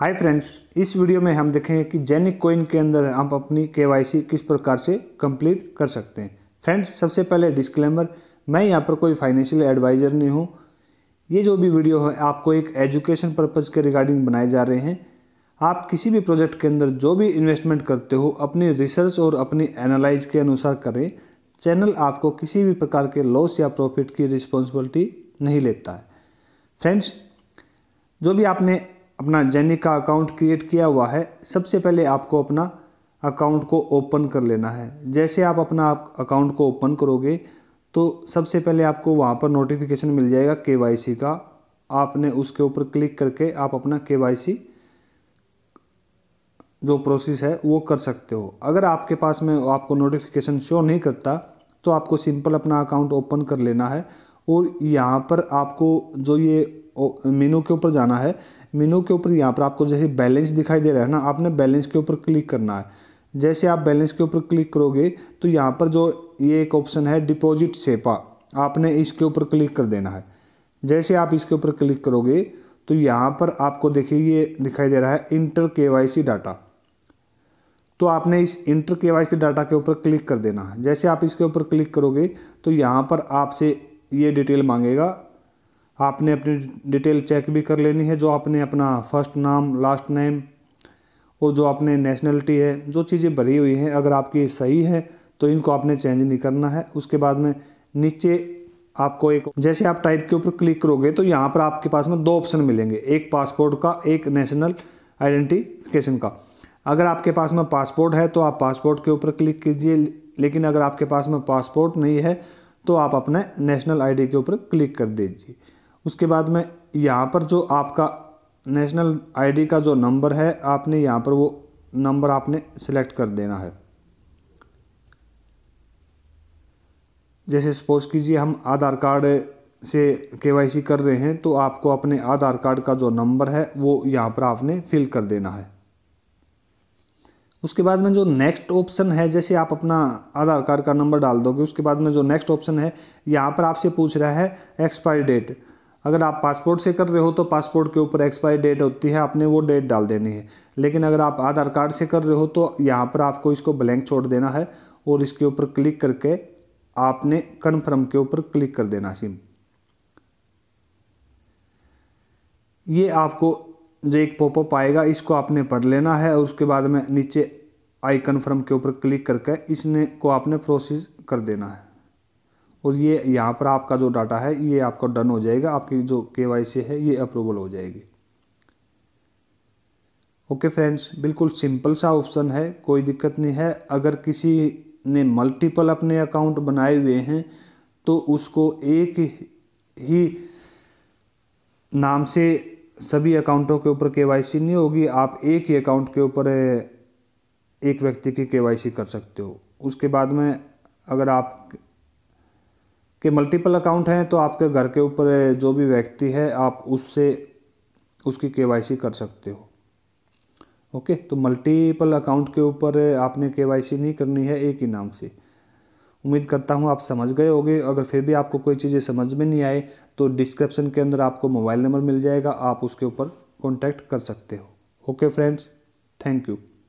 hi friends इस video में हम देखेंगे कि जेनिक कोइन के अंदर आप अपनी केवाईसी किस प्रकार से कंप्लीट कर सकते हैं फ्रेंड्स सबसे पहले डिस्क्लेमर मैं यहाँ पर कोई फाइनेंशियल एडवाइज़र नहीं हूँ ये जो भी वीडियो है आपको एक एजुकेशन पर्पज़ के रिगार्डिंग बनाए जा रहे हैं आप किसी भी प्रोजेक्ट के अंदर जो भी इन्वेस्टमेंट करते हो अपनी रिसर्च और अपनी एनालाइज के अनुसार करें चैनल आपको किसी भी प्रकार के लॉस या प्रॉफिट की रिस्पॉन्सिबिलिटी नहीं लेता है फ्रेंड्स जो भी आपने अपना जैनिक का अकाउंट क्रिएट किया हुआ है सबसे पहले आपको अपना अकाउंट को ओपन कर लेना है जैसे आप अपना अकाउंट को ओपन करोगे तो सबसे पहले आपको वहाँ पर नोटिफिकेशन मिल जाएगा के का आपने उसके ऊपर क्लिक करके आप अपना के जो प्रोसेस है वो कर सकते हो अगर आपके पास में आपको नोटिफिकेशन शो नहीं करता तो आपको सिंपल अपना अकाउंट ओपन कर लेना है और यहाँ पर आपको जो ये मीनू के ऊपर जाना है मीनू के ऊपर यहाँ पर आपको जैसे बैलेंस दिखाई दे रहा है ना आपने बैलेंस के ऊपर क्लिक करना है जैसे आप बैलेंस के ऊपर क्लिक करोगे तो यहाँ पर जो ये एक ऑप्शन है डिपॉजिट सेपा आपने इसके ऊपर क्लिक कर देना है जैसे आप इसके ऊपर क्लिक करोगे तो यहाँ पर आपको देखिए ये दिखाई दे रहा है इंटर के डाटा तो आपने इस इंटर के के डाटा के ऊपर क्लिक कर देना है जैसे आप इसके ऊपर क्लिक करोगे तो यहाँ पर आपसे ये डिटेल मांगेगा आपने अपनी डिटेल चेक भी कर लेनी है जो आपने अपना फर्स्ट नाम लास्ट नेम और जो आपने नेशनलिटी है जो चीज़ें भरी हुई हैं अगर आपकी सही है तो इनको आपने चेंज नहीं करना है उसके बाद में नीचे आपको एक जैसे आप टाइप के ऊपर क्लिक करोगे तो यहाँ पर आपके पास में दो ऑप्शन मिलेंगे एक पासपोर्ट का एक नेशनल आइडेंटिफिकेशन का अगर आपके पास में पासपोर्ट है तो आप पासपोर्ट के ऊपर क्लिक कीजिए लेकिन अगर आपके पास में पासपोर्ट नहीं है तो आप अपने नेशनल आईडी के ऊपर क्लिक कर दीजिए उसके बाद में यहाँ पर जो आपका नेशनल आईडी का जो नंबर है आपने यहाँ पर वो नंबर आपने सेलेक्ट कर देना है जैसे सपोज कीजिए हम आधार कार्ड से केवाईसी कर रहे हैं तो आपको अपने आधार कार्ड का जो नंबर है वो यहाँ पर आपने फिल कर देना है उसके बाद में जो नेक्स्ट ऑप्शन है जैसे आप अपना आधार कार्ड का नंबर डाल दोगे उसके बाद में जो नेक्स्ट ऑप्शन है यहाँ पर आपसे पूछ रहा है एक्सपायरी डेट अगर आप पासपोर्ट से कर रहे हो तो पासपोर्ट के ऊपर एक्सपायरी डेट होती है आपने वो डेट डाल देनी है लेकिन अगर आप आधार कार्ड से कर रहे हो तो यहाँ पर आपको इसको ब्लैंक छोड़ देना है और इसके ऊपर क्लिक करके आपने कन्फर्म के ऊपर क्लिक कर देना सिम ये आपको जो एक पॉपअप आएगा इसको आपने पढ़ लेना है और उसके बाद में नीचे आई कन्फर्म के ऊपर क्लिक करके इसने को आपने प्रोसेस कर देना है और ये यहाँ पर आपका जो डाटा है ये आपका डन हो जाएगा आपकी जो के है ये अप्रूवल हो जाएगी ओके फ्रेंड्स बिल्कुल सिंपल सा ऑप्शन है कोई दिक्कत नहीं है अगर किसी ने मल्टीपल अपने अकाउंट बनाए हुए हैं तो उसको एक ही नाम से सभी अकाउंटों के ऊपर केवाईसी नहीं होगी आप एक ही अकाउंट के ऊपर एक व्यक्ति की केवाईसी कर सकते हो उसके बाद में अगर आप कि मल्टीपल अकाउंट हैं तो आपके घर के ऊपर जो भी व्यक्ति है आप उससे उसकी के कर सकते हो ओके तो मल्टीपल अकाउंट के ऊपर आपने के नहीं करनी है एक ही नाम से उम्मीद करता हूँ आप समझ गए होंगे अगर फिर भी आपको कोई चीज़ें समझ में नहीं आए तो डिस्क्रिप्शन के अंदर आपको मोबाइल नंबर मिल जाएगा आप उसके ऊपर कॉन्टैक्ट कर सकते हो ओके फ्रेंड्स थैंक यू